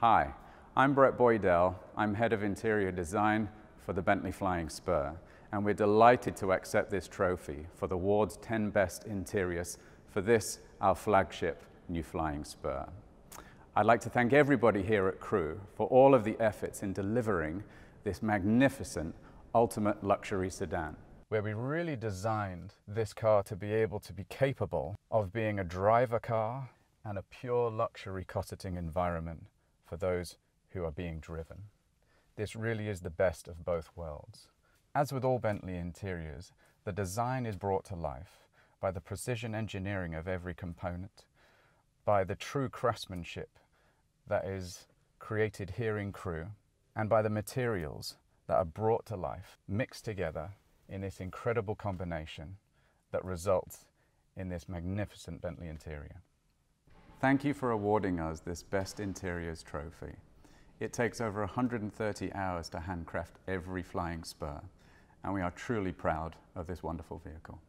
Hi, I'm Brett Boydell. I'm Head of Interior Design for the Bentley Flying Spur, and we're delighted to accept this trophy for the Ward's 10 Best Interiors for this, our flagship new Flying Spur. I'd like to thank everybody here at Crew for all of the efforts in delivering this magnificent ultimate luxury sedan where we really designed this car to be able to be capable of being a driver car and a pure luxury cosseting environment for those who are being driven. This really is the best of both worlds. As with all Bentley interiors, the design is brought to life by the precision engineering of every component, by the true craftsmanship that is created here in Crewe, and by the materials that are brought to life, mixed together in this incredible combination that results in this magnificent Bentley interior. Thank you for awarding us this Best Interiors Trophy. It takes over 130 hours to handcraft every flying spur, and we are truly proud of this wonderful vehicle.